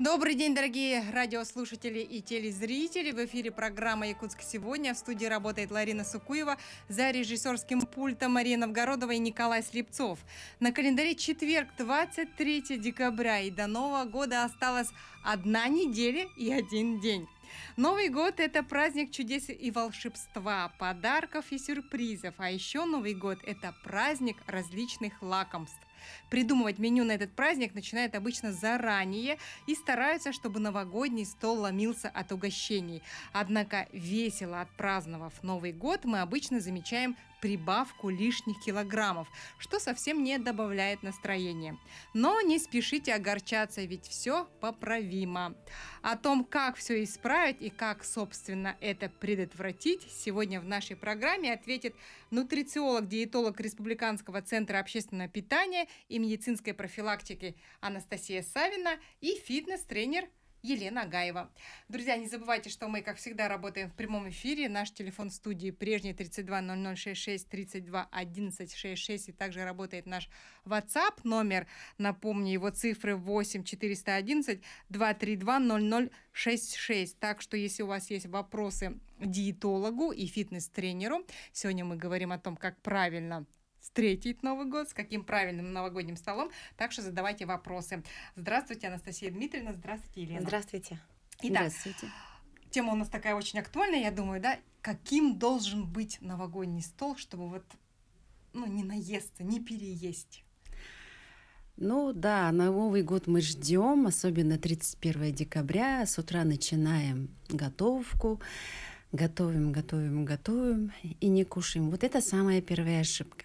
Добрый день, дорогие радиослушатели и телезрители. В эфире программа «Якутск сегодня». В студии работает Ларина Сукуева. За режиссерским пультом Мария Новгородова и Николай Слепцов. На календаре четверг, 23 декабря. И до Нового года осталась одна неделя и один день. Новый год – это праздник чудес и волшебства, подарков и сюрпризов. А еще Новый год – это праздник различных лакомств. Придумывать меню на этот праздник начинают обычно заранее и стараются, чтобы новогодний стол ломился от угощений. Однако весело отпраздновав Новый год, мы обычно замечаем прибавку лишних килограммов, что совсем не добавляет настроения. Но не спешите огорчаться, ведь все поправимо. О том, как все исправить и как, собственно, это предотвратить, сегодня в нашей программе ответит нутрициолог-диетолог Республиканского центра общественного питания и медицинской профилактики Анастасия Савина и фитнес-тренер Елена Гаева, Друзья, не забывайте, что мы, как всегда, работаем в прямом эфире. Наш телефон студии прежний 32 0066 32 11 66. И также работает наш WhatsApp номер. Напомню, его цифры 8 411 232 0066. Так что, если у вас есть вопросы диетологу и фитнес-тренеру, сегодня мы говорим о том, как правильно встретить Новый год, с каким правильным новогодним столом. Так что задавайте вопросы. Здравствуйте, Анастасия Дмитриевна. Здравствуйте, Елена. Здравствуйте. Итак, Здравствуйте. Тема у нас такая очень актуальная, я думаю, да? Каким должен быть новогодний стол, чтобы вот ну, не наесться, не переесть? Ну да, Новый год мы ждем, особенно 31 декабря. С утра начинаем готовку, готовим, готовим, готовим и не кушаем. Вот это самая первая ошибка.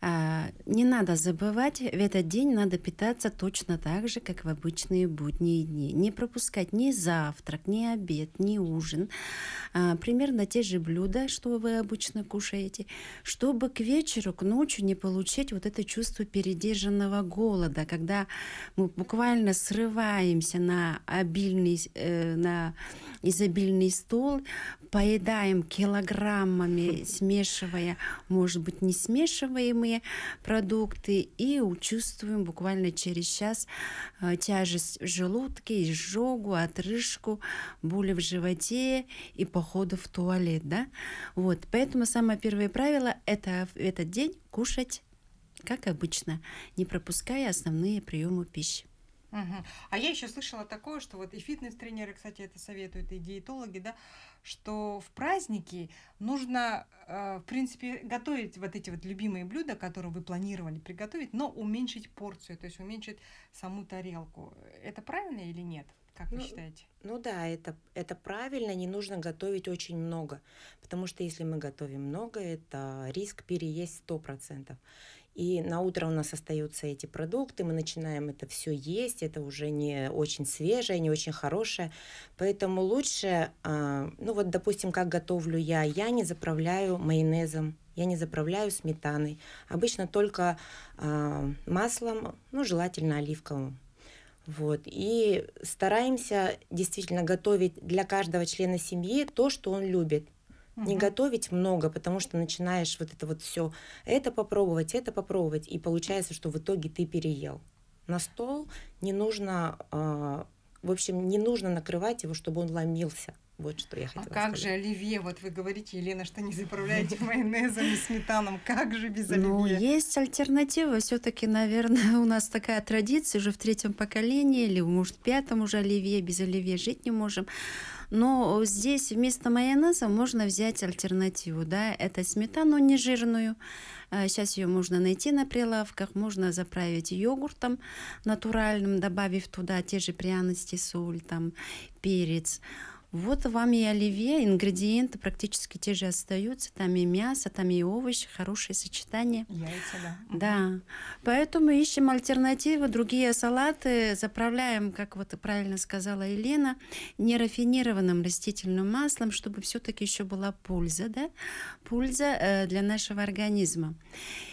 А, не надо забывать, в этот день надо питаться точно так же, как в обычные будние дни. Не пропускать ни завтрак, ни обед, ни ужин. А, примерно те же блюда, что вы обычно кушаете, чтобы к вечеру, к ночи не получить вот это чувство передержанного голода, когда мы буквально срываемся на обильный, э, на изобильный стол, поедаем килограммами, смешивая, может быть, не смешиваемые нежирные продукты, и чувствуем буквально через час э, тяжесть в желудке, изжогу, отрыжку, боли в животе и походу в туалет, да? Вот, поэтому самое первое правило – это в этот день кушать, как обычно, не пропуская основные приемы пищи. Угу. А я еще слышала такое, что вот и фитнес-тренеры, кстати, это советуют, и диетологи, да, что в праздники нужно, э, в принципе, готовить вот эти вот любимые блюда, которые вы планировали приготовить, но уменьшить порцию, то есть уменьшить саму тарелку. Это правильно или нет? Как ну, вы считаете? Ну да, это, это правильно, не нужно готовить очень много, потому что если мы готовим много, это риск переесть сто процентов. И на утро у нас остаются эти продукты, мы начинаем это все есть, это уже не очень свежее, не очень хорошее. Поэтому лучше, а, ну вот, допустим, как готовлю я, я не заправляю майонезом, я не заправляю сметаной, обычно только а, маслом, ну, желательно оливковым. Вот. И стараемся действительно готовить для каждого члена семьи то, что он любит не готовить много, потому что начинаешь вот это вот все, это попробовать, это попробовать, и получается, что в итоге ты переел. На стол не нужно, э, в общем, не нужно накрывать его, чтобы он ломился. Вот что я а хотела А как сказать. же оливье? Вот вы говорите, Елена, что не заправляете майонезом и сметаном. Как же без ну, оливье? Ну, есть альтернатива. все таки наверное, у нас такая традиция уже в третьем поколении, или, может, в пятом уже оливье. Без оливье жить не можем. Но здесь вместо майонеза можно взять альтернативу, да, это сметану нежирную, сейчас э, ее можно найти на прилавках, можно заправить йогуртом натуральным, добавив туда те же пряности, соль, там, перец. Вот вам и оливье, ингредиенты практически те же остаются, там и мясо, там и овощи, хорошее сочетание. Яйца, да. Да. Поэтому ищем альтернативы, другие салаты заправляем, как вот правильно сказала Елена, нерафинированным растительным маслом, чтобы все-таки еще была польза, да, польза э, для нашего организма.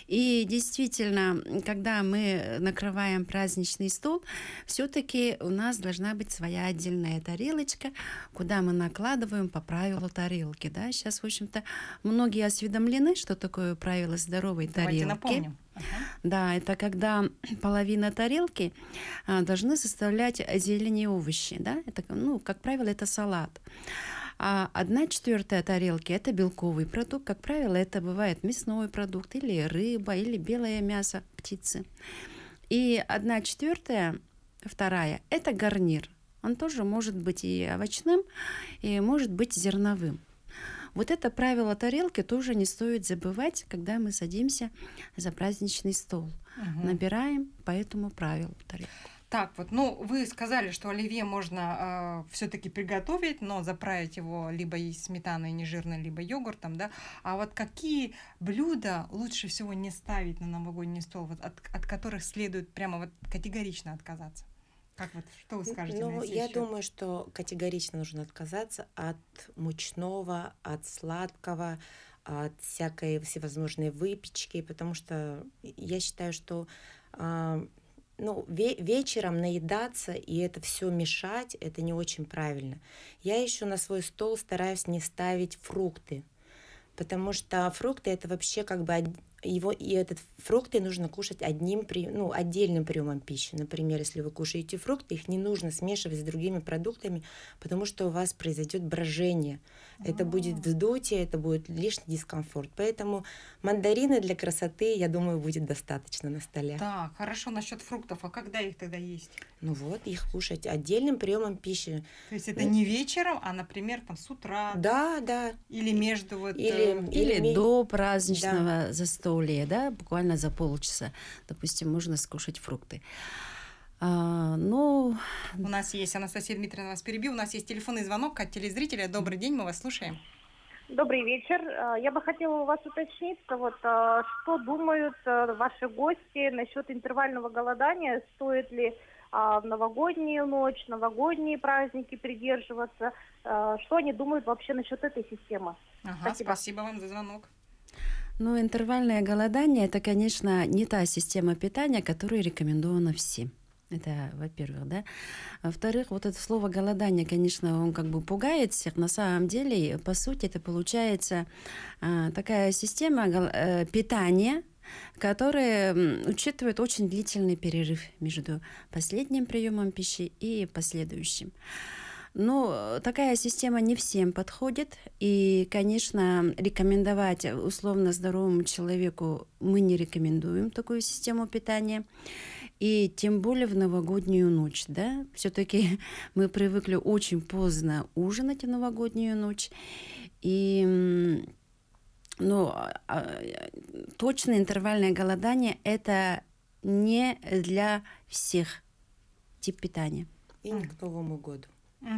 И действительно, когда мы накрываем праздничный стол, все-таки у нас должна быть своя отдельная тарелочка, куда мы накладываем по правилу тарелки. Да? Сейчас, в общем-то, многие осведомлены, что такое правило здоровой Давайте тарелки. Давайте напомним. Ага. Да, это когда половина тарелки а, должны составлять зелень и овощи, да? Это, ну, как правило, это салат. А одна четвертая тарелки – это белковый продукт. Как правило, это бывает мясной продукт или рыба, или белое мясо птицы. И одна четвертая, вторая – это гарнир. Он тоже может быть и овощным, и может быть зерновым. Вот это правило тарелки тоже не стоит забывать, когда мы садимся за праздничный стол. Угу. Набираем по этому правилу тарелку. Так вот, ну, вы сказали, что оливье можно э, все-таки приготовить, но заправить его либо и сметаной нежирной, либо йогуртом, да. А вот какие блюда лучше всего не ставить на новогодний стол, вот от, от которых следует прямо вот категорично отказаться? Как вот, что вы скажете? Ну, на я счет? думаю, что категорично нужно отказаться от мучного, от сладкого, от всякой всевозможной выпечки, потому что я считаю, что э, ну, ве- вечером наедаться и это все мешать, это не очень правильно. Я еще на свой стол стараюсь не ставить фрукты, потому что фрукты это вообще как бы его и этот фрукты нужно кушать одним при, ну, отдельным приемом пищи. Например, если вы кушаете фрукты, их не нужно смешивать с другими продуктами, потому что у вас произойдет брожение. Это будет а. вздутие, это будет лишний дискомфорт. Поэтому мандарины для красоты, я думаю, будет достаточно на столе. так хорошо насчет фруктов. А когда их тогда есть? Ну вот, их кушать отдельным приемом пищи. То есть это не вечером, а, например, там с утра. Да, да. Или между вот. Или, э, или, или до праздничного да. застоя соуле, да, буквально за полчаса, допустим, можно скушать фрукты. А, ну... У нас есть, Анастасия Дмитриевна вас перебил, у нас есть телефонный звонок от телезрителя. Добрый день, мы вас слушаем. Добрый вечер. А, я бы хотела у вас уточнить, что вот, а, что думают а, ваши гости насчет интервального голодания. Стоит ли в новогоднюю ночь, новогодние праздники придерживаться? Что они думают вообще насчет этой системы? Ага, спасибо, спасибо вам за звонок. Ну, интервальное голодание – это, конечно, не та система питания, которая рекомендована всем. Это, во-первых, да. Во-вторых, вот это слово голодание, конечно, он как бы пугает всех. На самом деле, по сути, это получается а, такая система э, питания, которая учитывает очень длительный перерыв между последним приемом пищи и последующим. Но ну, э, такая система не всем подходит. И, конечно, рекомендовать условно здоровому человеку мы не рекомендуем такую систему питания. И тем более в новогоднюю ночь, да, все-таки мы привыкли очень поздно ужинать в новогоднюю ночь. И ну, а, а, точное интервальное голодание – это не для всех тип питания. И не к Новому году.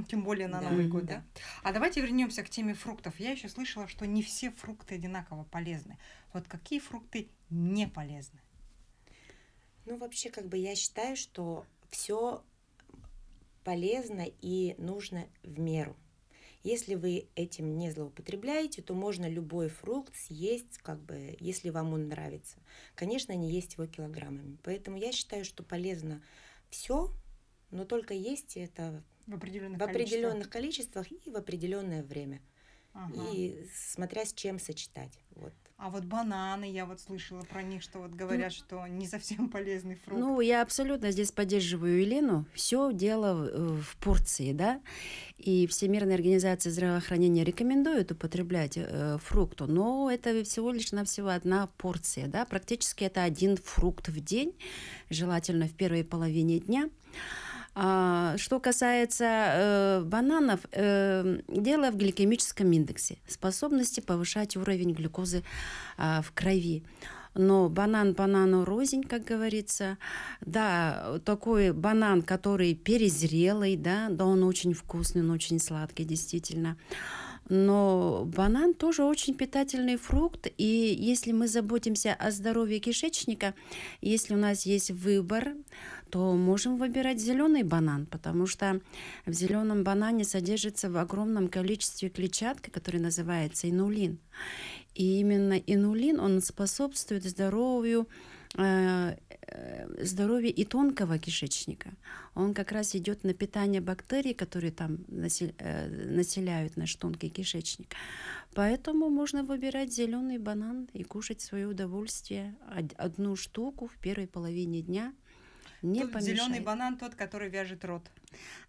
Тем более на да. Новый год, да? А давайте вернемся к теме фруктов. Я еще слышала, что не все фрукты одинаково полезны. Вот какие фрукты не полезны? Ну, вообще, как бы я считаю, что все полезно и нужно в меру. Если вы этим не злоупотребляете, то можно любой фрукт съесть, как бы, если вам он нравится. Конечно, не есть его килограммами. Поэтому я считаю, что полезно все, но только есть это в определенных, в определенных количествах и в определенное время. Ага. И смотря с чем сочетать. Вот. А вот бананы, я вот слышала про них, что вот говорят, ну, что не совсем полезный фрукт. Ну, я абсолютно здесь поддерживаю Елену. Все дело э, в порции, да. И Всемирная организация здравоохранения рекомендует употреблять э, фрукту, но это всего лишь навсего одна порция, да. Практически это один фрукт в день, желательно в первой половине дня. А, что касается э, бананов, эм, дело в гликемическом индексе, способности повышать уровень глюкозы а, в крови. Но банан банану рознь, как говорится. Да, такой банан, который перезрелый, да, да, он очень вкусный, он очень сладкий, действительно. Но банан тоже очень питательный фрукт, и если мы заботимся о здоровье кишечника, если у нас есть выбор, то можем выбирать зеленый банан, потому что в зеленом банане содержится в огромном количестве клетчатки, которая называется инулин. И именно инулин, он способствует здоровью э, э, здоровья и тонкого кишечника. Он как раз идет на питание бактерий, которые там э, населяют наш тонкий кишечник. Поэтому можно выбирать зеленый банан и кушать в свое удовольствие одну штуку в первой половине дня – не Тут помешает. Зеленый банан тот, который вяжет рот.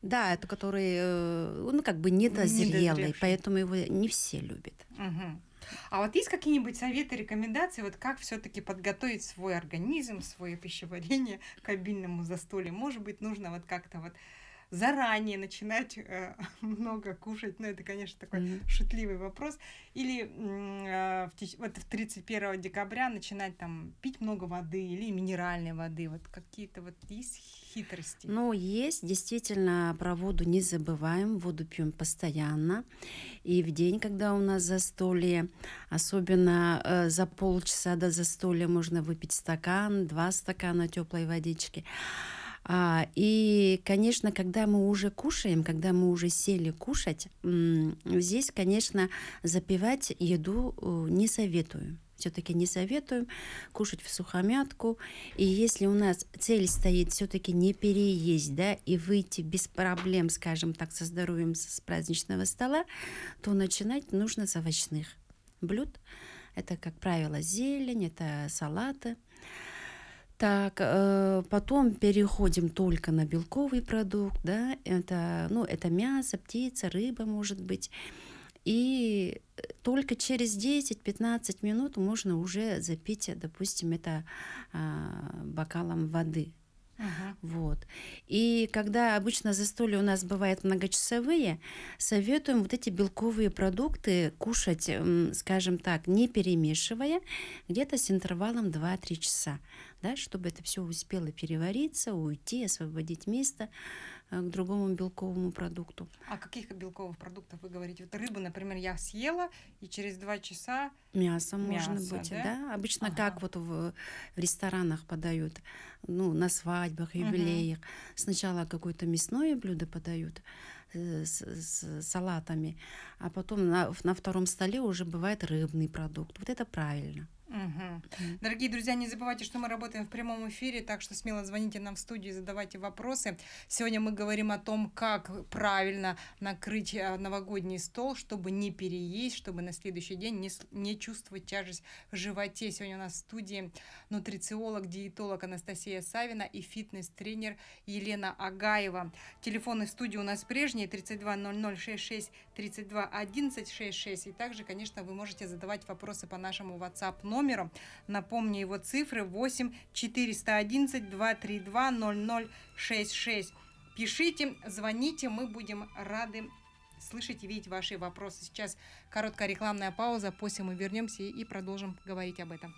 Да, это который, э, он как бы недозрелый, Недозревший. поэтому его не все любят. Угу. А вот есть какие-нибудь советы, рекомендации, вот как все-таки подготовить свой организм, свое пищеварение к обильному застолью? Может быть, нужно вот как-то вот заранее начинать э, много кушать, ну это, конечно, такой mm-hmm. шутливый вопрос, или э, в теч... вот в 31 декабря начинать там пить много воды или минеральной воды, вот какие-то вот есть хитрости? Ну, есть, действительно, про воду не забываем, воду пьем постоянно, и в день, когда у нас застолье, особенно э, за полчаса до застолья можно выпить стакан, два стакана теплой водички, а, и, конечно, когда мы уже кушаем, когда мы уже сели кушать, здесь, конечно, запивать еду э, не советую все-таки не советую кушать в сухомятку. И если у нас цель стоит все-таки не переесть, да, и выйти без проблем, скажем так, со здоровьем с праздничного стола, то начинать нужно с овощных блюд. Это, как правило, зелень, это салаты – так, э, потом переходим только на белковый продукт, да, это, ну, это мясо, птица, рыба, может быть. И только через 10-15 минут можно уже запить, допустим, это а, бокалом воды. Ага. Вот. И когда обычно застолье у нас бывает многочасовые, советуем вот эти белковые продукты кушать, скажем так, не перемешивая, где-то с интервалом 2-3 часа да, чтобы это все успело перевариться, уйти, освободить место э, к другому белковому продукту. А каких белковых продуктов вы говорите? Вот рыбу, например, я съела, и через два часа мясо, мясо можно быть, да? да? Обычно ага. как вот в, в ресторанах подают, ну, на свадьбах, юбилеях. Угу. Сначала какое-то мясное блюдо подают, э, с, с салатами, а потом на, на втором столе уже бывает рыбный продукт. Вот это правильно. Угу. Дорогие друзья, не забывайте, что мы работаем в прямом эфире, так что смело звоните нам в студию и задавайте вопросы. Сегодня мы говорим о том, как правильно накрыть э, новогодний стол, чтобы не переесть, чтобы на следующий день не, не чувствовать тяжесть в животе. Сегодня у нас в студии нутрициолог, диетолог Анастасия Савина и фитнес-тренер Елена Агаева. Телефоны в студии у нас прежние 320066 32 11 66. И также, конечно, вы можете задавать вопросы по нашему WhatsApp номеру номеру. Напомню его цифры 8 411 232 0066. Пишите, звоните, мы будем рады слышать и видеть ваши вопросы. Сейчас короткая рекламная пауза, после мы вернемся и продолжим говорить об этом.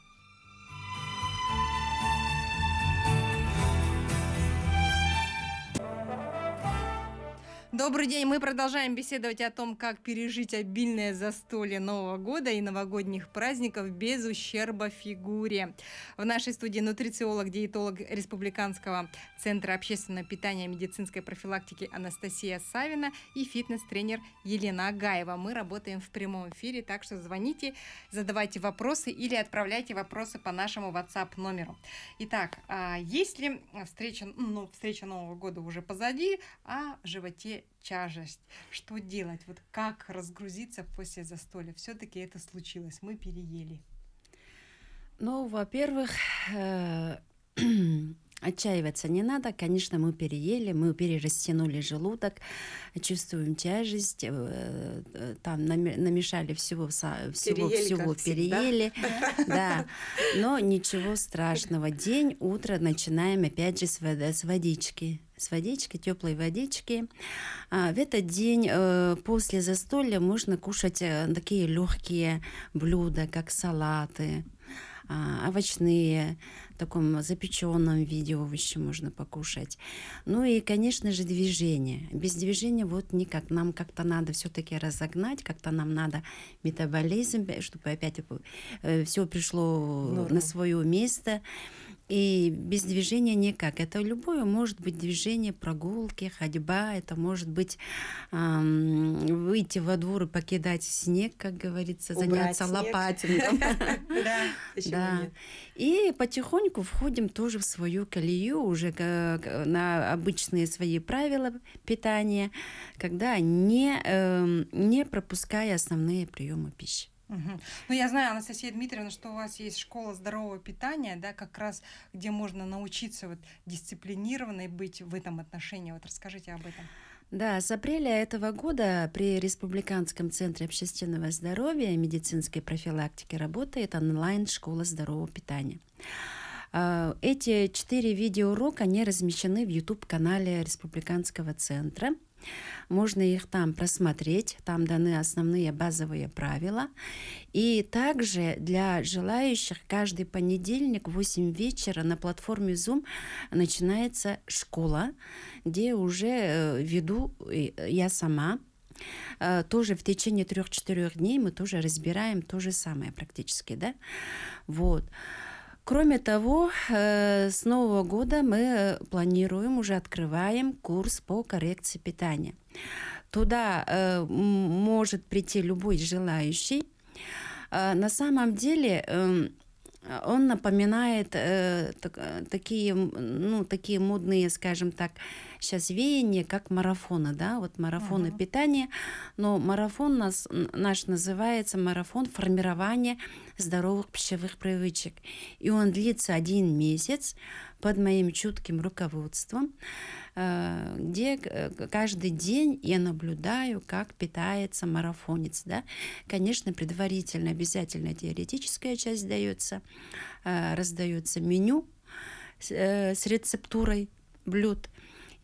Добрый день. Мы продолжаем беседовать о том, как пережить обильное застолье Нового года и новогодних праздников без ущерба фигуре. В нашей студии нутрициолог, диетолог Республиканского центра общественного питания и медицинской профилактики Анастасия Савина и фитнес-тренер Елена Агаева. Мы работаем в прямом эфире, так что звоните, задавайте вопросы или отправляйте вопросы по нашему WhatsApp номеру. Итак, а, если встреча, ну, встреча Нового года уже позади, о а животе себе тяжесть, что делать, вот как разгрузиться после застолья. Все-таки это случилось, мы переели. Ну, во-первых, э, Отчаиваться не надо, конечно, мы переели, мы перерастянули желудок, чувствуем тяжесть, э, э, там намешали всего, всего, переели, всего переели, да, но ничего страшного. День, утро начинаем опять же с, водички, с водички, теплой водички. А, в этот день э, после застолья можно кушать э, такие легкие блюда, как салаты, а, овощные, в таком запеченном виде овощи можно покушать. Ну и, конечно же, движение. Без движения вот никак. Нам как-то надо все-таки разогнать, как-то нам надо метаболизм, чтобы опять э, все пришло ну, на свое место. И без движения никак. Это любое может быть движение, прогулки, ходьба. Это может быть эм, выйти во двор и покидать снег, как говорится, Убрать заняться снег. лопатингом. Да, И потихоньку входим тоже в свою колею, уже на обычные свои правила питания, когда не, эм, не пропуская основные приемы пищи. Угу. Ну, я знаю, Анастасия Дмитриевна, что у вас есть школа здорового питания, да, как раз где можно научиться вот дисциплинированной быть в этом отношении. Вот расскажите об этом. Да, с апреля этого года при Республиканском центре общественного здоровья и медицинской профилактики работает онлайн-школа здорового питания. А, эти четыре видеоурока, они размещены в YouTube-канале Республиканского центра – можно их там просмотреть, там даны основные базовые правила. И также для желающих каждый понедельник в 8 вечера на платформе Zoom начинается школа, где уже э, веду э, я сама э, тоже в течение трех-четырех дней мы тоже разбираем то же самое практически, да, вот. Кроме того, э, с Нового года мы э, планируем, уже открываем курс по коррекции питания. Туда э, может прийти любой желающий. На самом деле эм, а, он напоминает э, так, э, такие, ну, такие модные, скажем так, сейчас веяния, как марафоны, да, вот марафоны uh-huh. питания, но марафон нас, наш называется марафон формирования здоровых пищевых привычек, и он длится один месяц, э, под моим чутким руководством, э, где э, каждый день я наблюдаю, как питается марафонец. Да? Конечно, предварительно обязательно теоретическая часть дается, э, раздается меню с рецептурой блюд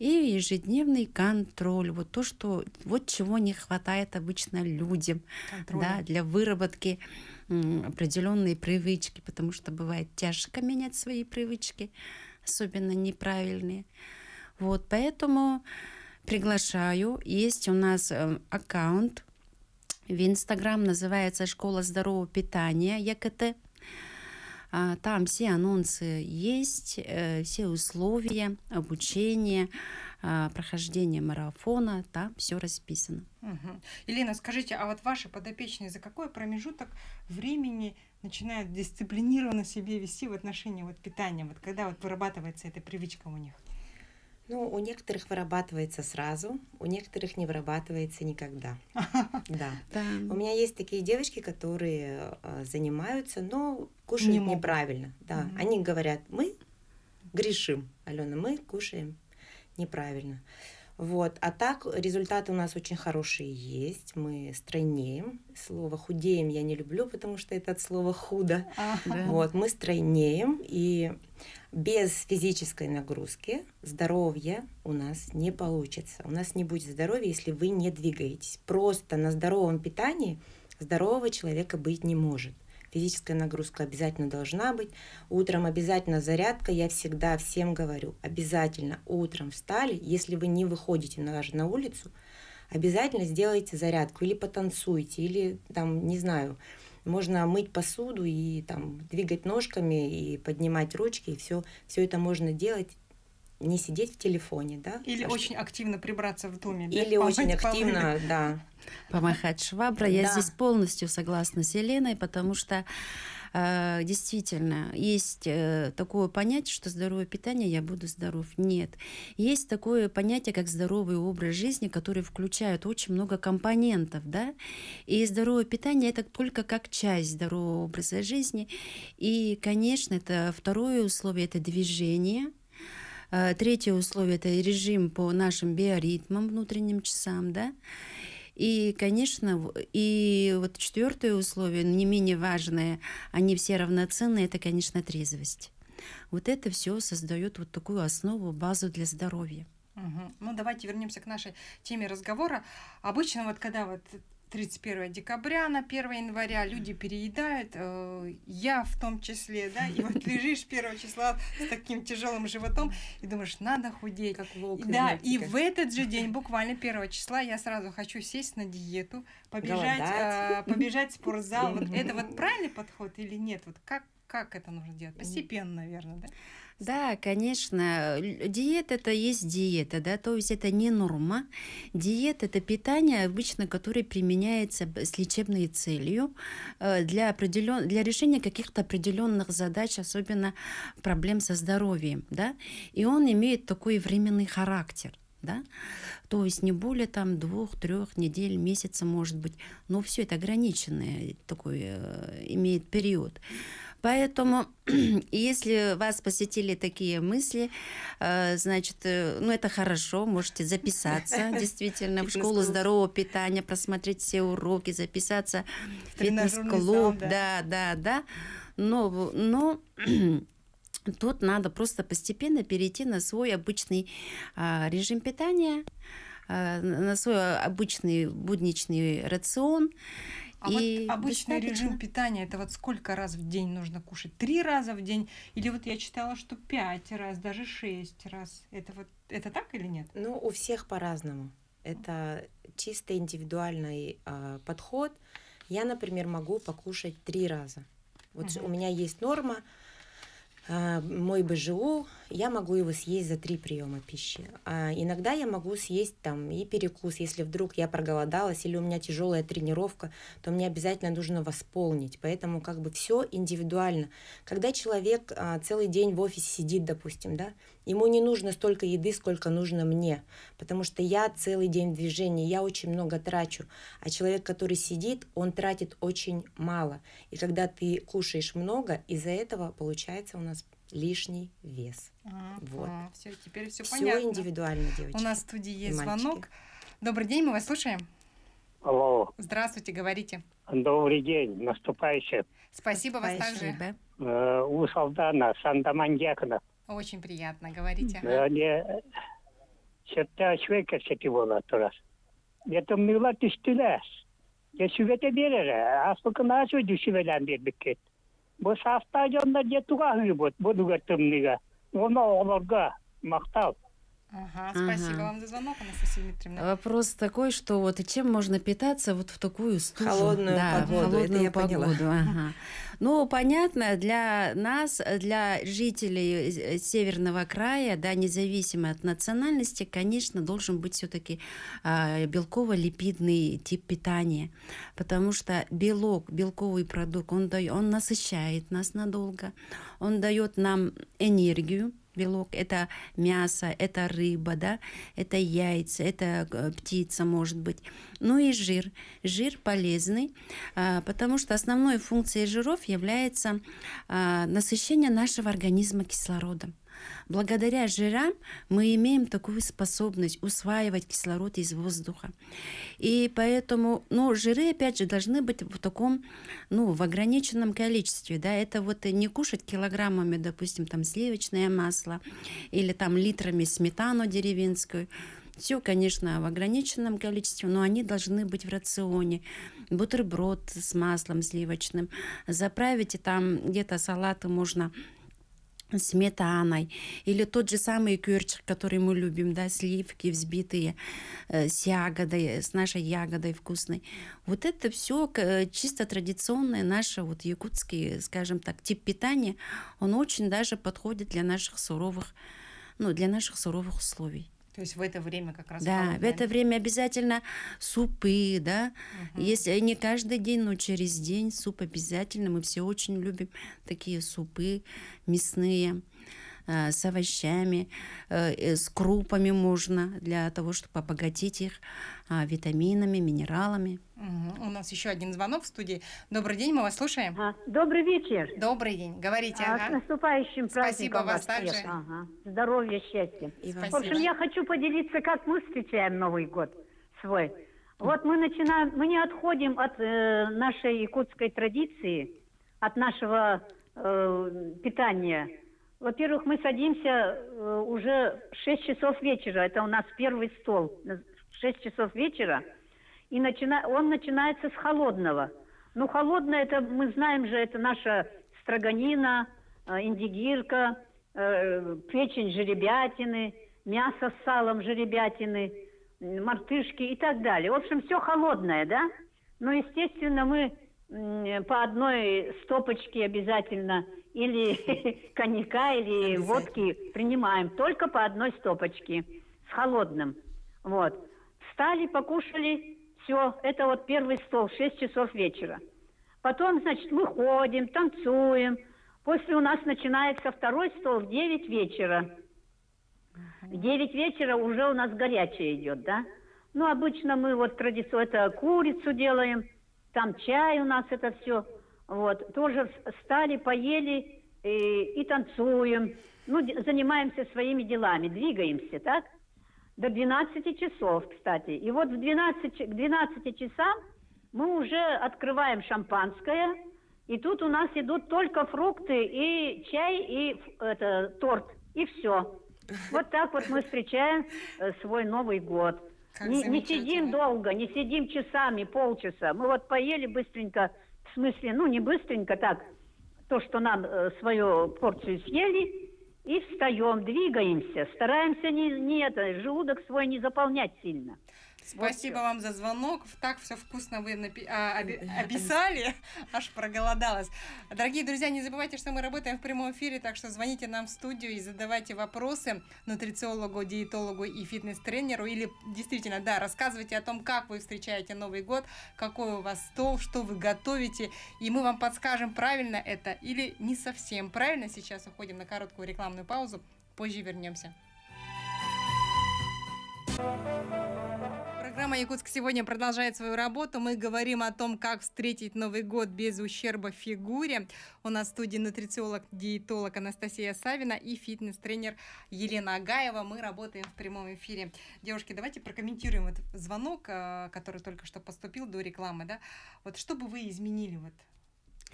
и ежедневный контроль. Вот то, что вот чего не хватает обычно людям да, для выработки э, определенные привычки, потому что бывает тяжко менять свои привычки, особенно неправильные. Вот, поэтому приглашаю. Есть у нас э, аккаунт в Инстаграм, называется «Школа здорового питания ЯКТ». А, там все анонсы есть, э, все условия обучения. А, прохождение марафона, там все расписано. Угу. скажите, а вот ваши подопечные за какой промежуток времени начинают дисциплинированно себе вести в отношении вот питания, вот когда вот вырабатывается эта привычка у них? Ну, у некоторых вырабатывается сразу, у некоторых не вырабатывается никогда. Да. У меня есть такие девочки, которые а, занимаются, но кушают неправильно. Да. Они говорят, мы грешим, Алена, мы кушаем неправильно. Вот. А так результаты у нас очень хорошие есть. Мы стройнеем. Слово худеем я не люблю, потому что это от слова худо. А, вот. Мы стройнеем и без физической нагрузки здоровье у нас не получится. У нас не будет здоровья, если вы не двигаетесь. Просто на здоровом питании здорового человека быть не может физическая нагрузка обязательно должна быть. Утром обязательно зарядка, я всегда всем говорю, обязательно утром встали, если вы не выходите даже на улицу, обязательно сделайте зарядку или потанцуйте, или там, не знаю, можно мыть посуду и там двигать ножками и поднимать ручки, и все, все это можно делать не сидеть в телефоне, да? Или Потому а очень что... активно прибраться в доме. Или Помыть очень активно, полы. да. Помахать швабра. Да. Я здесь полностью согласна с Еленой, потому что э, действительно есть э, такое понятие, что здоровое питание, я буду здоров. Нет. Есть такое понятие, как здоровый образ жизни, который включает очень много компонентов, да? И здоровое питание – это только как часть здорового образа жизни. И, конечно, это второе условие – это движение – Э, третье условие – это режим по нашим биоритмам, внутренним часам, да. И, конечно, и вот четвертое условие, не менее важное, они все равноценны, это, конечно, трезвость. Вот это все создает вот такую основу, базу для здоровья. Угу. Ну, давайте вернемся к нашей теме разговора. Обычно вот когда вот 31 декабря на 1 января люди переедают, э, я в том числе, да, и вот лежишь 1 числа с таким тяжелым животом и думаешь, надо худеть. Как волк Да, и в этот же день, буквально 1 числа, я сразу хочу сесть на диету, побежать, э, побежать в спортзал. Вот это вот правильный подход или нет? Вот как, как это нужно делать? Постепенно, наверное, да? Да, конечно. Диета это есть диета, да, то есть это не норма. Диета это питание обычно, которое применяется с лечебной целью э, для, определен... для решения каких-то определенных задач, особенно проблем со здоровьем, да, и он имеет такой временный характер да, то есть не более там двух-трех недель, месяца, может быть, но все это ограниченное э, такой э, имеет период. Поэтому, если вас посетили такие мысли, э, значит, э, ну это хорошо, можете записаться действительно в школу здорового питания, просмотреть все уроки, записаться в фитнес-клуб, да, да, да. Но, но тут надо просто постепенно перейти на свой обычный а, режим питания а, на свой обычный будничный рацион а и вот обычный режим питания это вот сколько раз в день нужно кушать? Три раза в день? Или вот я читала, что пять раз, даже шесть раз. Это вот это так или нет? Ну, у всех по-разному. Это чисто индивидуальный э, подход. Я, например, могу покушать три раза. Вот угу. у меня есть норма. Э, мой БЖУ я могу его съесть за три приема пищи. А иногда я могу съесть там и перекус, если вдруг я проголодалась или у меня тяжелая тренировка, то мне обязательно нужно восполнить. Поэтому как бы все индивидуально. Когда человек а, целый день в офисе сидит, допустим, да, ему не нужно столько еды, сколько нужно мне, потому что я целый день в движении, я очень много трачу, а человек, который сидит, он тратит очень мало. И когда ты кушаешь много, из-за этого получается у нас лишний вес. А, вот. А, все, теперь все понятно. Все индивидуально, девочки. У нас в студии есть звонок. Добрый день, мы вас слушаем. Алло. Здравствуйте, говорите. Добрый день, наступающий. Спасибо, вас также. Э, у Салдана, Сандаманьякона. Очень приятно, говорите. Не, Сетта Швейка Сетивола Турас. Это мила тестилес. Я сюда тебе берере, а сколько нас уйду сюда бербекет. бу саастаа жондар жетуга бу дугаттымныга оны оларға мактал Ага, спасибо ага. вам за звонок, Анастасия Дмитриевна. Вопрос такой, что вот чем можно питаться вот в такую стужу? Холодную да, погоду, холодную это я погоду. поняла. Ага. Ну, понятно, для нас, для жителей Северного края, да, независимо от национальности, конечно, должен быть все-таки а, белково-липидный тип питания, потому что белок, белковый продукт, он, дает, он насыщает нас надолго, он дает нам энергию, белок, это мясо, это рыба, да, это яйца, это э, птица, может быть. Ну и жир. Жир полезный, а, потому что основной функцией жиров является а, насыщение нашего организма кислородом. Благодаря жирам мы имеем такую способность усваивать кислород из воздуха. И поэтому, ну, жиры, опять же, должны быть в таком, ну, в ограниченном количестве, да, это вот не кушать килограммами, допустим, там сливочное масло или там литрами сметану деревенскую, все, конечно, в ограниченном количестве, но они должны быть в рационе. Бутерброд с маслом сливочным. Заправите там где-то салаты можно сметаной, или тот же самый кюрчик, который мы любим, да, сливки взбитые э, с ягодой, с нашей ягодой вкусной. Вот это все э, чисто традиционное наше вот якутский, скажем так, тип питания, он очень даже подходит для наших суровых, ну, для наших суровых условий. То есть в это время как раз Да, холодное. в это время обязательно супы, да. Угу. Если не каждый день, но через день суп обязательно. Мы все очень любим такие супы мясные. Э, с овощами, э, с крупами можно для того, чтобы обогатить их а, витаминами, минералами. У нас еще один звонок в студии. Добрый день, мы вас слушаем. А, добрый вечер. Добрый день, говорите. А, ага. С наступающим праздником Спасибо вас также. Ага. Здоровья, счастья. Спасибо. В общем, я хочу поделиться, как мы встречаем Новый год свой. Вот мы начинаем, мы не отходим от э, нашей якутской традиции, от нашего э, питания во-первых, мы садимся э, уже в 6 часов вечера. Это у нас первый стол. В 6 часов вечера. И начина... он начинается с холодного. Ну, холодное, это мы знаем же, это наша строганина, э, индигирка, э, печень жеребятины, мясо с салом жеребятины, мартышки и так далее. В общем, все холодное, да? Но, естественно, мы по одной стопочке обязательно или коньяка, или водки принимаем. Только по одной стопочке с холодным. Вот. Встали, покушали, все. Это вот первый стол, 6 часов вечера. Потом, значит, выходим, танцуем. После у нас начинается второй стол в 9 вечера. В 9 вечера уже у нас горячее идет, да? Ну, обычно мы вот традиционно это курицу делаем, там чай у нас это все. Вот, тоже встали, поели и, э, и танцуем. Ну, занимаемся своими делами, двигаемся, так? До 12 часов, кстати. И вот в 12, к 12 часам мы уже открываем шампанское, и тут у нас идут только фрукты и чай и это, торт, и все. Вот так вот мы встречаем э, свой Новый год. не, не сидим долго, не сидим часами, полчаса. Мы вот поели быстренько в смысле, ну, не быстренько так, то, что нам э, свою порцию съели, и встаем, двигаемся, стараемся не, не это, желудок свой не заполнять сильно. Спасибо вот. вам за звонок. Так все вкусно вы напи- а, оби- описали. Аж проголодалась. Дорогие друзья, не забывайте, что мы работаем в прямом эфире, так что звоните нам в студию и задавайте вопросы нутрициологу, диетологу и фитнес-тренеру. Или действительно, да, рассказывайте о том, как вы встречаете Новый год, какой у вас стол, что вы готовите. И мы вам подскажем, правильно это или не совсем правильно. Сейчас уходим на короткую рекламную паузу. Позже вернемся. Программа «Якутск» сегодня продолжает свою работу. Мы говорим о том, как встретить Новый год без ущерба фигуре. У нас в студии нутрициолог-диетолог Анастасия Савина и фитнес-тренер Елена Агаева. Мы работаем в прямом эфире. Девушки, давайте прокомментируем этот звонок, э, который только что поступил до рекламы. Да? Вот что бы вы изменили вот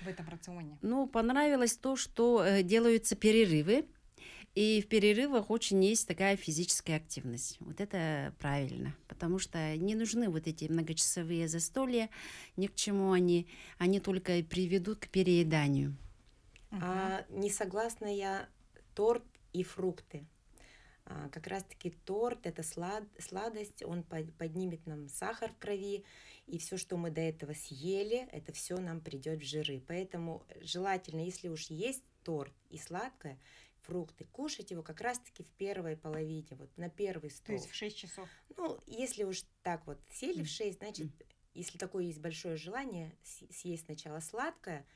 в этом рационе? Ну, понравилось то, что э, делаются перерывы и в перерывах очень есть такая физическая активность. Вот это правильно, потому что не нужны вот эти многочасовые застолья, ни к чему они, они только приведут к перееданию. А, не согласна я торт и фрукты. А, как раз-таки торт это слад, сладость, он под, поднимет нам сахар в крови, и все, что мы до этого съели, это все нам придет в жиры. Поэтому желательно, если уж есть торт и сладкое, фрукты. Кушать его как раз-таки в первой половине, вот на первый стол. То есть в 6 часов? Ну, если уж так вот сели в 6, значит, если такое есть большое желание съесть сначала сладкое,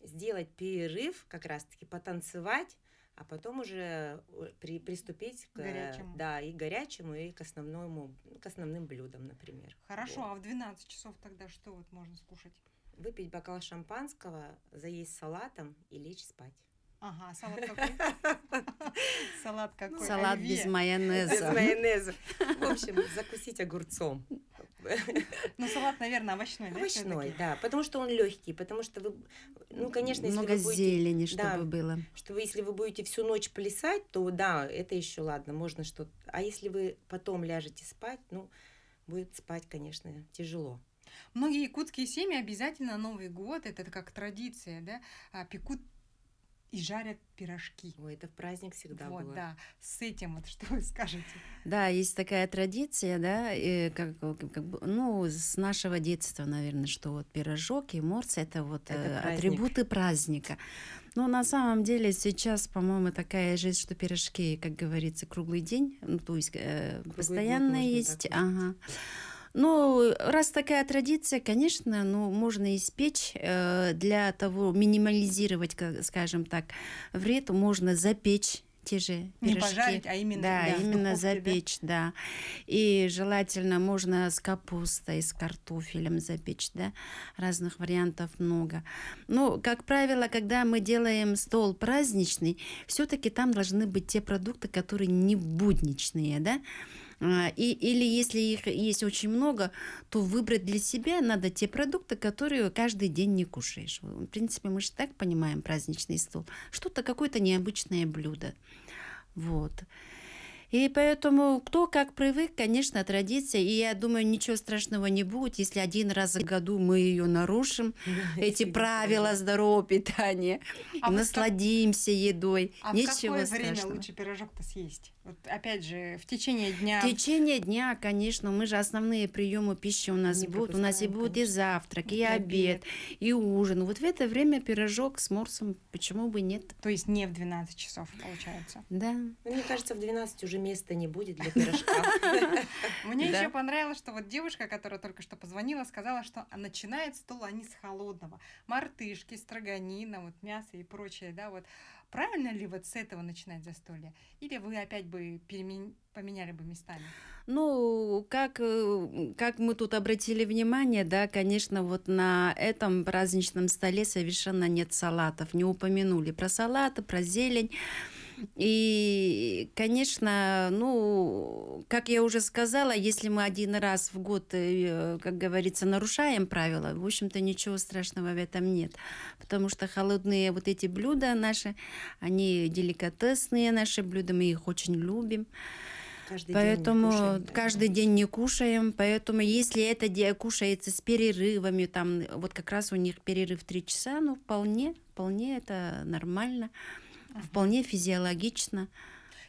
сделать перерыв, как раз-таки потанцевать, а потом уже э, при, приступить к горячему. Да, и горячему, и к основному, к основным блюдам, например. Хорошо, вот. а в 12 часов тогда что вот можно скушать? Выпить бокал шампанского, заесть салатом и лечь спать. Ага, салат какой? Салат какой? Ну, салат без майонеза. Без майонеза. В общем, закусить огурцом. Ну, салат, наверное, овощной, да? Овощной, да, потому что он легкий, потому что вы, ну, конечно, если Много вы будете, зелени, чтобы да, было. чтобы если вы будете всю ночь плясать, то да, это еще ладно, можно что-то. А если вы потом ляжете спать, ну, будет спать, конечно, тяжело. Многие якутские семьи обязательно Новый год, это как традиция, да, а, пекут и жарят пирожки. Ой, это в праздник всегда вот, было. да. С этим вот что вы скажете? Да, есть такая традиция, да, и как, как бы, ну, с нашего детства, наверное, что вот пирожок и морс – это вот это э, праздник. атрибуты праздника. Но ну, на самом деле сейчас, по-моему, такая жизнь, что пирожки, как говорится, круглый день, ну, то есть э, постоянно есть. Ага. Есть. Ну, раз такая традиция, конечно, ну, можно испечь э, для того, минимализировать, как, скажем так, вред, можно запечь те же пирожки. Не пожарить, а именно, да, да, именно запечь, да? да. И желательно можно с капустой, с картофелем запечь, да. Разных вариантов много. Но, ну, как правило, когда мы делаем стол праздничный, все-таки там должны быть те продукты, которые не будничные, да а, и, или если их есть очень много, то выбрать для себя надо те продукты, которые каждый день не кушаешь. В принципе, мы же так понимаем праздничный стол. Что-то, какое-то необычное блюдо. Вот. И поэтому кто как привык, конечно, традиция. И я думаю, ничего страшного не будет, если один раз в году мы ее нарушим, эти правила здорового питания, а насладимся едой. А в какое страшного. время лучше пирожок-то съесть? Вот опять же, в течение дня. В течение дня, конечно, мы же основные приемы пищи у нас Не будут. У нас и будет и завтрак, и, и обед, и ужин. Вот в это время пирожок с морсом, почему бы нет? То есть не в 12 часов получается. Да. Ну, мне кажется, в 12 уже места не будет для пирожка. Мне еще понравилось, что вот девушка, которая только что позвонила, сказала, что начинает стол они с холодного. Мартышки, строганина, вот мясо и прочее, да, вот Правильно ли вот с этого начинать застолье? Или вы опять бы перемен... поменяли бы местами? Ну, как, э, как мы тут обратили внимание, да, конечно, вот на этом праздничном столе совершенно нет салатов. Не упомянули про салаты, про зелень. И, конечно, ну, как я уже сказала, если мы один раз в год, э, как говорится, нарушаем правила, в общем-то, ничего страшного в этом нет. Потому что холодные вот эти блюда наши, они деликатесные наши блюда, мы их очень любим. Каждый поэтому день кушаем, да? каждый день не кушаем, поэтому если это кушается с перерывами, там вот как раз у них перерыв 3 часа, ну вполне, вполне это нормально вполне физиологично.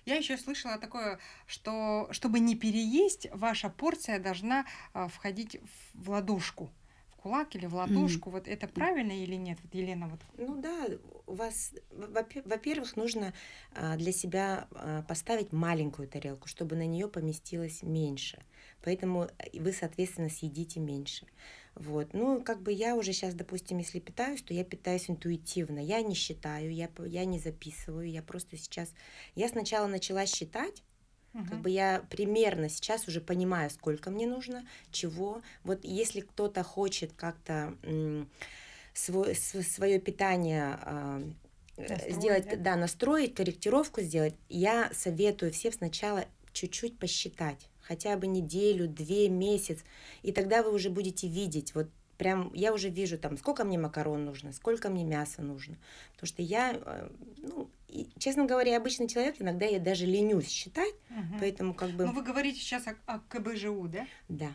Я еще слышала такое, что чтобы не переесть, ваша порция должна а, входить в ладошку в кулак или в ладошку. mm Вот это правильно или нет, вот Елена? Вот. Ну да, у вас, во-первых, нужно а, для себя а, поставить маленькую тарелку, чтобы на нее поместилось меньше. Поэтому э, вы, соответственно, съедите меньше. mm вот. Ну, как бы я уже сейчас, допустим, если питаюсь, то я питаюсь интуитивно. Я не считаю, я, я не записываю, я просто сейчас... Я сначала начала считать, Угу. Как бы я примерно сейчас уже понимаю, сколько мне нужно, чего. Вот если кто-то хочет как-то свой, свое питание а, э, настроить, сделать, да, настроить, корректировку сделать, я советую всем сначала чуть-чуть посчитать хотя бы неделю, две, месяц, и тогда вы уже будете видеть, вот прям я уже вижу там, сколько мне макарон нужно, сколько мне мяса нужно, потому что я, э, ну, и, честно говоря, обычный человек, иногда я даже ленюсь считать, угу. поэтому как бы... Ну, вы говорите сейчас о, о КБЖУ, да? Да.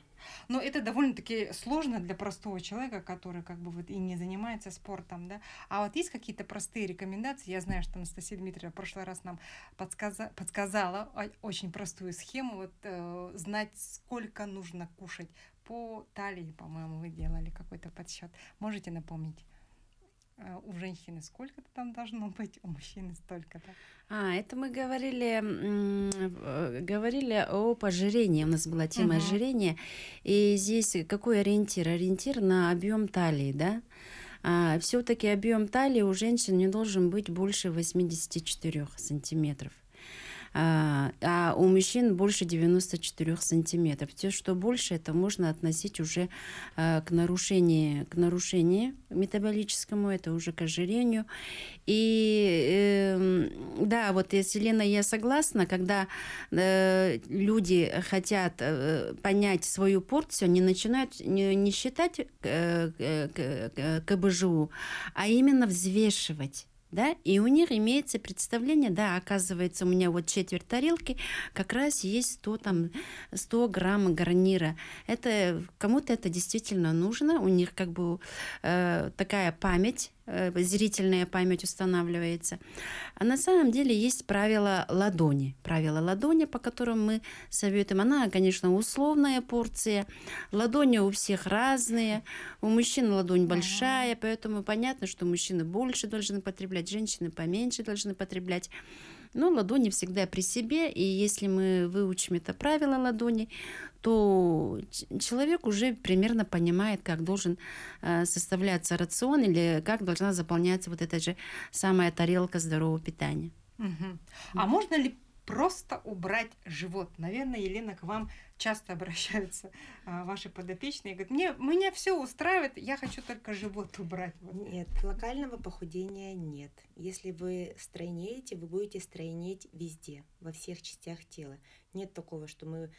Но это довольно-таки сложно для простого человека, который как бы вот и не занимается спортом, да. А вот есть какие-то простые рекомендации? Я знаю, что Анастасия Дмитриевна в прошлый раз нам подсказа подсказала очень простую схему, вот э, знать, сколько нужно кушать по талии, по-моему, вы делали какой-то подсчет. Можете напомнить? Э, у женщины сколько-то там должно быть, у мужчины столько-то. А, это мы говорили, э, говорили о пожирении. У нас была тема угу. ожирения. И здесь какой ориентир? Ориентир на объем талии, да? А, Все-таки объем талии у женщин не должен быть больше 84 сантиметров. А, а у мужчин больше 94 сантиметров. Все, что больше, это можно относить уже а, к нарушению, к нарушению метаболическому, это уже к ожирению. И эм, да, вот если я согласна, когда э, люди хотят э, понять свою порцию, они начинают не, не считать э, кБЖУ, а именно взвешивать да, и у них имеется представление, да, оказывается, у меня вот четверть тарелки как раз есть 100, там, 100 грамм гарнира. Это кому-то это действительно нужно, у них как бы э, такая память Э, зрительная память устанавливается. А на самом деле есть правило ладони. Правило ладони, по которым мы советуем. Она, конечно, условная порция. Ладони у всех разные. У мужчин ладонь большая, поэтому понятно, что мужчины больше должны потреблять, женщины поменьше должны потреблять. Но ладони всегда при себе, и если мы выучим это правило ладони, то человек уже примерно понимает, как должен э, составляться рацион или как должна заполняться вот эта же самая тарелка здорового питания. Угу. А можно ли просто убрать живот. Наверное, Елена, к вам часто обращаются а, ваши подопечные. и Говорят, мне, меня все устраивает, я хочу только живот убрать. Нет, локального похудения нет. Если вы стройнеете, вы будете стройнеть везде, во всех частях тела. Нет такого, что мы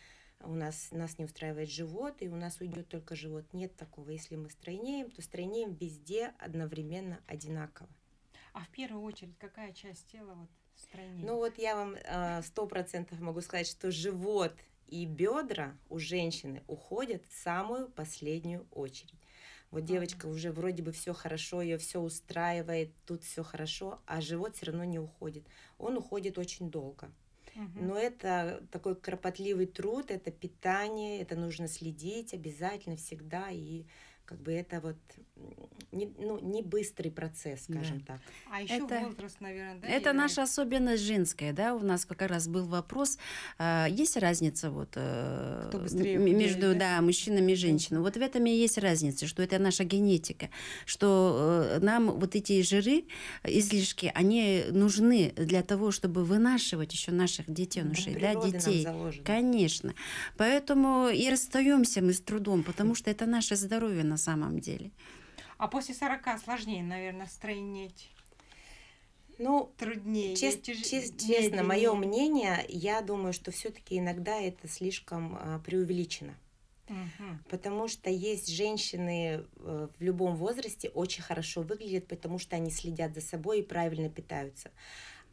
у нас нас не устраивает живот, и у нас уйдет только живот. Нет такого. Если мы стройнеем, то стройнеем везде одновременно одинаково. А в первую очередь, какая часть тела вот распространение. Ну вот я вам а, сто процентов могу сказать, что живот и бедра у женщины уходят в самую последнюю очередь. Вот ага. девочка уже вроде бы все хорошо, ее все устраивает, тут все хорошо, а живот все равно не уходит. Он уходит очень долго. Но это такой кропотливый труд, это питание, это нужно следить обязательно всегда и как бы это вот не, ну, не быстрый процесс, скажем да. так. А еще это, возраст, наверное, да? Это играет? наша особенность женская, да, у нас как раз был вопрос, э, есть разница вот э, быстрее между умеет, да? Да, мужчинами и женщинами, вот в этом и есть разница, что это наша генетика, что э, нам вот эти жиры, э, излишки, они нужны для того, чтобы вынашивать еще наших детенышей, ну, да, да детей. Конечно. Поэтому и расстаемся мы с трудом, потому что это наше здоровье на самом деле. А после 40 сложнее, наверное, стройнеть. Ну, труднее. Чест, тяж... чест, честно, мое мнение, я думаю, что все-таки иногда это слишком а, преувеличено. Угу. Потому что есть женщины э, в любом возрасте очень хорошо выглядят, потому что они следят за собой и правильно питаются.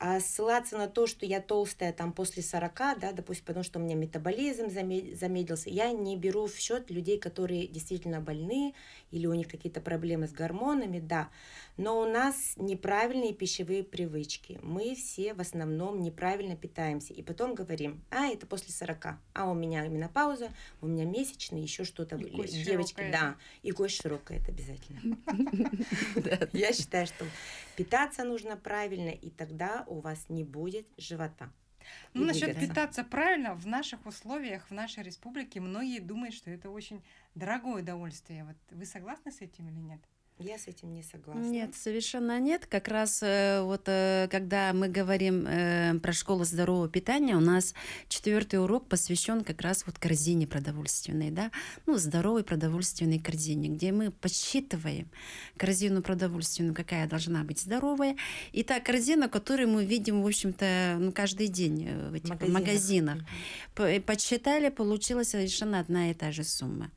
А ссылаться на то, что я толстая там после 40, да, допустим, потому что у меня метаболизм замедлился, я не беру в счет людей, которые действительно больны или у них какие-то проблемы с гормонами, да. Но у нас неправильные пищевые привычки. Мы все в основном неправильно питаемся. И потом говорим, а, это после 40. А у меня менопауза, у меня месячные, еще что-то. Девочки, да. И кость широкая, это обязательно. Я считаю, что питаться нужно правильно, и тогда у вас не будет живота. Ну, насчет питаться правильно, в наших условиях, в нашей республике многие думают, что это очень дорогое удовольствие. Вот вы согласны с этим или нет? Я с этим не согласна. Нет, совершенно нет. Как раз э, вот э, когда мы говорим э, про школу здорового питания, у нас четвертый урок посвящен как раз вот корзине продовольственной, да, ну, здоровой продовольственной корзине, где мы подсчитываем корзину продовольственную, какая должна быть здоровая, и та корзина, которую мы видим, в общем-то, ну, каждый день в этих магазинах. магазинах. Подсчитали, получилась совершенно одна и та же сумма.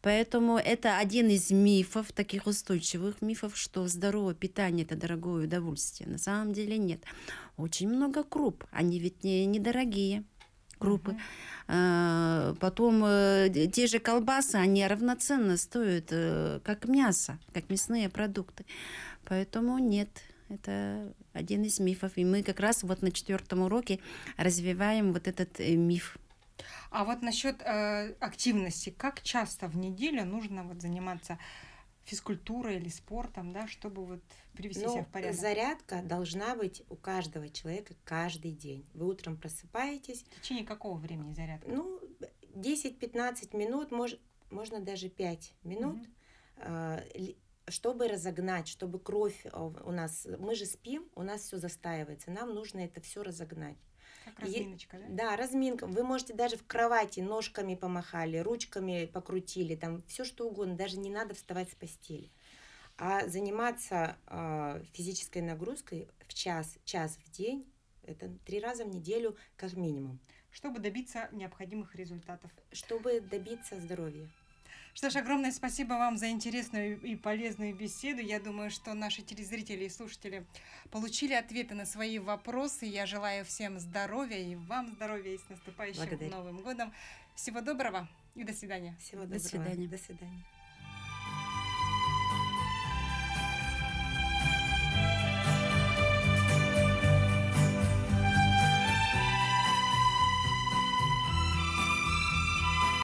Поэтому это один из мифов таких устойчивых устойчивых мифов, что здоровое питание – это дорогое удовольствие. На самом деле нет. Очень много круп, они ведь не, недорогие крупы. uh потом э, те же колбасы, они равноценно стоят, э, как мясо, как мясные продукты. Поэтому нет, это один из мифов. И мы как раз вот на четвертом уроке развиваем вот этот э, миф. А вот насчет э, активности, как часто в неделю нужно вот заниматься физкультурой или спортом, да, чтобы вот привести ну, себя в порядок? Зарядка должна быть у каждого человека каждый день. Вы утром просыпаетесь. В течение какого времени зарядка? Ну, 10-15 минут, мож, можно даже 5 минут, Mm-hmm. чтобы разогнать, чтобы кровь э, у нас... Мы же спим, у нас все застаивается, нам нужно это все разогнать. Как разминочка, да? Да, разминка. Вы можете даже в кровати ножками помахали, ручками покрутили, там все что угодно, даже не надо вставать с постели. А заниматься э, физической нагрузкой в час, час в день, это три раза в неделю как минимум. Чтобы добиться необходимых результатов. Чтобы добиться здоровья. Что ж, огромное спасибо вам за интересную и полезную беседу. Я думаю, что наши телезрители и слушатели получили ответы на свои вопросы. Я желаю всем здоровья и вам здоровья и с наступающим Благодарю. Новым годом. Всего доброго и до свидания. Всего доброго. До свидания. До свидания.